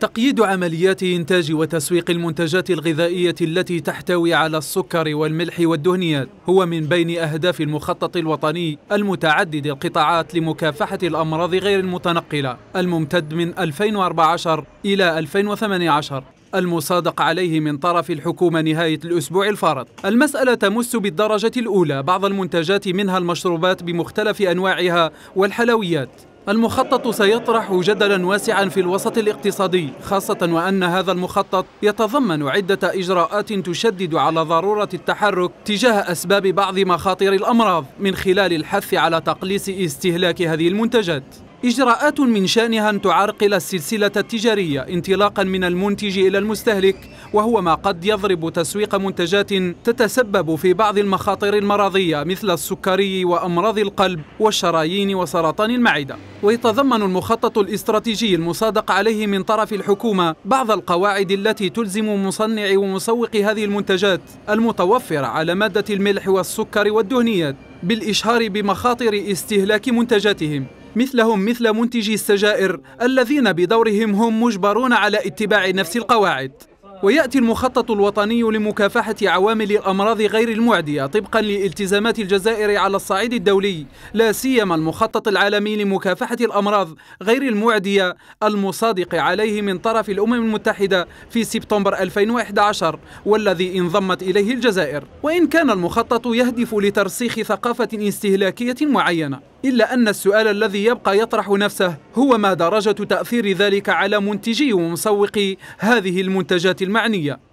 تقييد عمليات إنتاج وتسويق المنتجات الغذائية التي تحتوي على السكر والملح والدهنيات هو من بين أهداف المخطط الوطني المتعدد القطاعات لمكافحة الأمراض غير المتنقلة الممتد من 2014 إلى 2018 المصادق عليه من طرف الحكومة نهاية الأسبوع الفارط المسألة تمس بالدرجة الأولى بعض المنتجات منها المشروبات بمختلف أنواعها والحلويات المخطط سيطرح جدلا واسعا في الوسط الاقتصادي خاصة وأن هذا المخطط يتضمن عدة إجراءات تشدد على ضرورة التحرك تجاه أسباب بعض مخاطر الأمراض من خلال الحث على تقليص استهلاك هذه المنتجات إجراءات من شأنها أن تعرقل السلسلة التجارية انطلاقا من المنتج إلى المستهلك وهو ما قد يضرب تسويق منتجات تتسبب في بعض المخاطر المرضية مثل السكري وأمراض القلب والشرايين وسرطان المعدة ويتضمن المخطط الاستراتيجي المصادق عليه من طرف الحكومة بعض القواعد التي تلزم مصنع ومسوق هذه المنتجات المتوفرة على مادة الملح والسكر والدهنيات بالإشهار بمخاطر استهلاك منتجاتهم مثلهم مثل منتجي السجائر الذين بدورهم هم مجبرون على اتباع نفس القواعد ويأتي المخطط الوطني لمكافحة عوامل الأمراض غير المعدية طبقا لالتزامات الجزائر على الصعيد الدولي لا سيما المخطط العالمي لمكافحة الأمراض غير المعدية المصادق عليه من طرف الأمم المتحدة في سبتمبر 2011 والذي انضمت إليه الجزائر وإن كان المخطط يهدف لترسيخ ثقافة استهلاكية معينة إلا أن السؤال الذي يبقى يطرح نفسه هو ما درجة تأثير ذلك على منتجي ومسوقي هذه المنتجات المعنية